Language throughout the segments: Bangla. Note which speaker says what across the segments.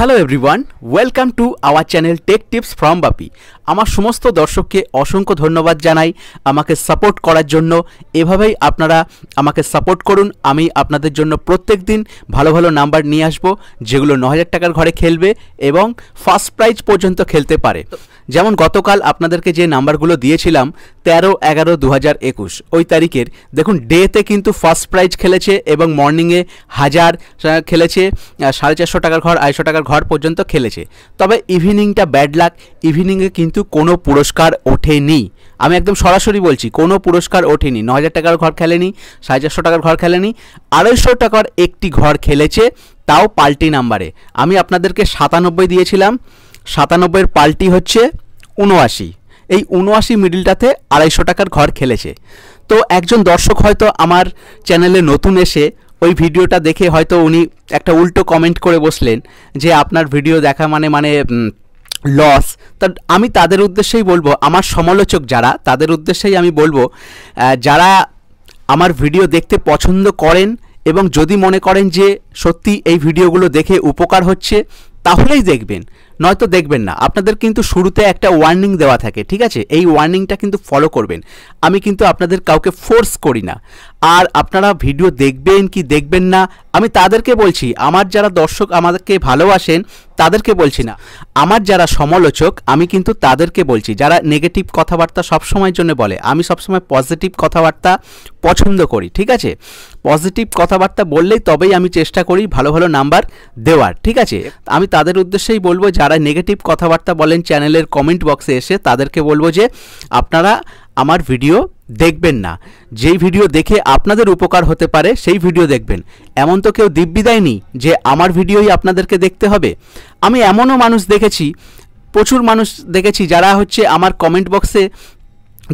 Speaker 1: hello everyone welcome to our channel tech tips from Bapi আমার সমস্ত দর্শককে অসংখ্য ধন্যবাদ জানাই আমাকে সাপোর্ট করার জন্য এভাবেই আপনারা আমাকে সাপোর্ট করুন আমি আপনাদের জন্য প্রত্যেক দিন ভালো ভালো নাম্বার নিয়ে আসবো যেগুলো ন হাজার টাকার ঘরে খেলবে এবং ফার্স্ট প্রাইজ পর্যন্ত খেলতে পারে যেমন গতকাল আপনাদেরকে যে নাম্বারগুলো দিয়েছিলাম তেরো এগারো দু হাজার একুশ ওই তারিখের দেখুন ডেতে কিন্তু ফার্স্ট প্রাইজ খেলেছে এবং মর্নিংয়ে হাজার খেলেছে সাড়ে চারশো টাকার ঘর আড়াইশো টাকার ঘর পর্যন্ত খেলেছে তবে ইভিনিংটা ব্যাড লাক ইভিনিংয়ে কিন্তু কোনো পুরস্কার ওঠেনি আমি একদম সরাসরি বলছি কোনো পুরস্কার ওঠেনি ন হাজার টাকার ঘর খেলেনি সাড়ে চারশো টাকার ঘর খেলেনি আড়াইশো টাকার একটি ঘর খেলেছে তাও পাল্টি নাম্বারে আমি আপনাদেরকে সাতানব্বই দিয়েছিলাম সাতানব্বইয়ের পাল্টি হচ্ছে উনআশি এই উনআশি মিডিলটাতে আড়াইশো টাকার ঘর খেলেছে তো একজন দর্শক হয়তো আমার চ্যানেলে নতুন এসে ওই ভিডিওটা দেখে হয়তো উনি একটা উল্টো কমেন্ট করে বসলেন যে আপনার ভিডিও দেখা মানে মানে লস তা আমি তাদের উদ্দেশ্যেই বলবো আমার সমালোচক যারা তাদের উদ্দেশ্যেই আমি বলবো যারা আমার ভিডিও দেখতে পছন্দ করেন এবং যদি মনে করেন যে সত্যি এই ভিডিওগুলো দেখে উপকার হচ্ছে তাহলেই দেখবেন নয়তো দেখবেন না আপনাদের কিন্তু শুরুতে একটা ওয়ার্নিং দেওয়া থাকে ঠিক আছে এই ওয়ার্নিংটা কিন্তু ফলো করবেন আমি কিন্তু আপনাদের কাউকে ফোর্স করি না আর আপনারা ভিডিও দেখবেন কি দেখবেন না আমি তাদেরকে বলছি আমার যারা দর্শক আমাদেরকে ভালোবাসেন তাদেরকে বলছি না আমার যারা সমালোচক আমি কিন্তু তাদেরকে বলছি যারা নেগেটিভ কথাবার্তা সবসময়ের জন্য বলে আমি সবসময় পজিটিভ কথাবার্তা পছন্দ করি ঠিক আছে পজিটিভ কথাবার্তা বললেই তবেই আমি চেষ্টা করি ভালো ভালো নাম্বার দেওয়ার ঠিক আছে আমি তাদের উদ্দেশ্যেই বলবো যা যারা নেগেটিভ কথাবার্তা বলেন চ্যানেলের কমেন্ট বক্সে এসে তাদেরকে বলবো যে আপনারা আমার ভিডিও দেখবেন না যেই ভিডিও দেখে আপনাদের উপকার হতে পারে সেই ভিডিও দেখবেন এমন তো কেউ দিব্যি দেয়নি যে আমার ভিডিওই আপনাদেরকে দেখতে হবে আমি এমনও মানুষ দেখেছি প্রচুর মানুষ দেখেছি যারা হচ্ছে আমার কমেন্ট বক্সে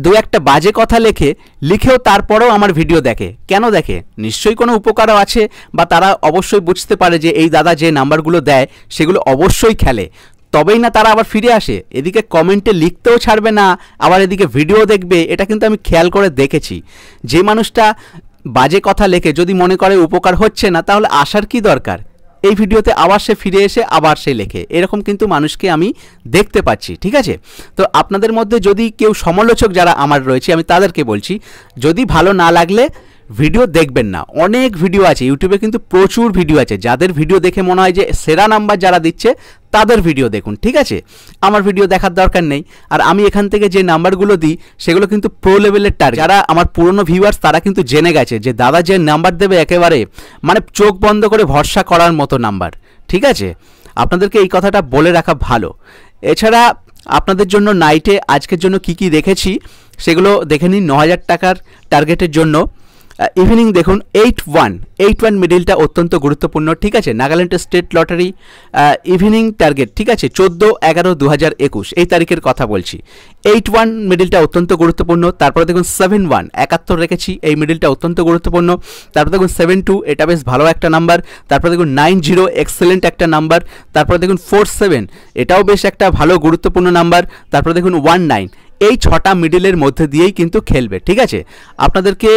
Speaker 1: দু একটা বাজে কথা লেখে লিখেও তারপরেও আমার ভিডিও দেখে কেন দেখে নিশ্চয়ই কোনো উপকারও আছে বা তারা অবশ্যই বুঝতে পারে যে এই দাদা যে নাম্বারগুলো দেয় সেগুলো অবশ্যই খেলে তবেই না তারা আবার ফিরে আসে এদিকে কমেন্টে লিখতেও ছাড়বে না আবার এদিকে ভিডিও দেখবে এটা কিন্তু আমি খেয়াল করে দেখেছি যে মানুষটা বাজে কথা লেখে যদি মনে করে উপকার হচ্ছে না তাহলে আসার কি দরকার এই ভিডিওতে আবার সে ফিরে এসে আবার সে লেখে এরকম কিন্তু মানুষকে আমি দেখতে পাচ্ছি ঠিক আছে তো আপনাদের মধ্যে যদি কেউ সমালোচক যারা আমার রয়েছে আমি তাদেরকে বলছি যদি ভালো না লাগলে ভিডিও দেখবেন না অনেক ভিডিও আছে ইউটিউবে কিন্তু প্রচুর ভিডিও আছে যাদের ভিডিও দেখে মনে হয় যে সেরা নাম্বার যারা দিচ্ছে তাদের ভিডিও দেখুন ঠিক আছে আমার ভিডিও দেখার দরকার নেই আর আমি এখান থেকে যে নাম্বারগুলো দিই সেগুলো কিন্তু প্রো লেভেলের টার্গেট যারা আমার পুরনো ভিউয়ার্স তারা কিন্তু জেনে গেছে যে দাদা যে নাম্বার দেবে একেবারে মানে চোখ বন্ধ করে ভরসা করার মতো নাম্বার ঠিক আছে আপনাদেরকে এই কথাটা বলে রাখা ভালো এছাড়া আপনাদের জন্য নাইটে আজকের জন্য কি কি দেখেছি সেগুলো দেখে নিন ন হাজার টাকার টার্গেটের জন্য ইভিনিং দেখুন এইট ওয়ান এইট ওয়ান মিডিলটা অত্যন্ত গুরুত্বপূর্ণ ঠিক আছে Nagaland state lottery evening target ঠিক আছে চোদ্দো এগারো দু হাজার একুশ এই তারিখের কথা বলছি এইট ওয়ান মিডিলটা অত্যন্ত গুরুত্বপূর্ণ তারপরে দেখুন সেভেন ওয়ান একাত্তর রেখেছি এই মিডিলটা অত্যন্ত গুরুত্বপূর্ণ তারপরে দেখুন সেভেন টু এটা বেশ ভালো একটা নাম্বার তারপরে দেখুন নাইন জিরো এক্সেলেন্ট একটা নাম্বার তারপরে দেখুন ফোর সেভেন এটাও বেশ একটা ভালো গুরুত্বপূর্ণ নাম্বার তারপরে দেখুন ওয়ান নাইন এই ছটা মিডিলের মধ্যে দিয়েই কিন্তু খেলবে ঠিক আছে আপনাদেরকে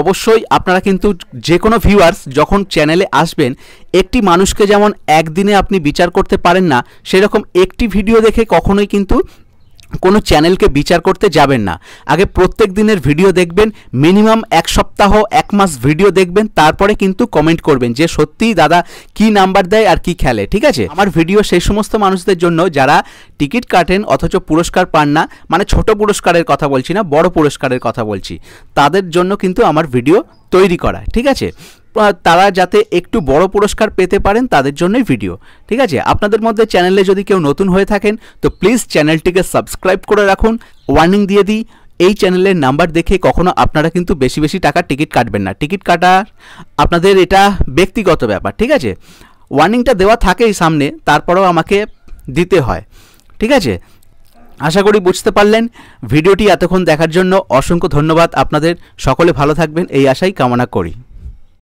Speaker 1: অবশ্যই আপনারা কিন্তু যে কোনো ভিউয়ার্স যখন চ্যানেলে আসবেন একটি মানুষকে যেমন একদিনে আপনি বিচার করতে পারেন না সেরকম একটি ভিডিও দেখে কখনোই কিন্তু কোনো চ্যানেলকে বিচার করতে যাবেন না আগে প্রত্যেক দিনের ভিডিও দেখবেন মিনিমাম এক সপ্তাহ এক মাস ভিডিও দেখবেন তারপরে কিন্তু কমেন্ট করবেন যে সত্যিই দাদা কি নাম্বার দেয় আর কি খেলে ঠিক আছে আমার ভিডিও সেই সমস্ত মানুষদের জন্য যারা টিকিট কাটেন অথচ পুরস্কার পান না মানে ছোট পুরস্কারের কথা বলছি না বড় পুরস্কারের কথা বলছি তাদের জন্য কিন্তু আমার ভিডিও তৈরি করা ঠিক আছে তারা যাতে একটু বড় পুরস্কার পেতে পারেন তাদের জন্যই ভিডিও ঠিক আছে আপনাদের মধ্যে চ্যানেলে যদি কেউ নতুন হয়ে থাকেন তো প্লিজ চ্যানেলটিকে সাবস্ক্রাইব করে রাখুন ওয়ার্নিং দিয়ে দিই এই চ্যানেলের নাম্বার দেখে কখনো আপনারা কিন্তু বেশি বেশি টাকার টিকিট কাটবেন না টিকিট কাটার আপনাদের এটা ব্যক্তিগত ব্যাপার ঠিক আছে ওয়ার্নিংটা দেওয়া থাকেই সামনে তারপরেও আমাকে দিতে হয় ঠিক আছে আশা করি বুঝতে পারলেন ভিডিওটি এতক্ষণ দেখার জন্য অসংখ্য ধন্যবাদ আপনাদের সকলে ভালো থাকবেন এই আশাই কামনা করি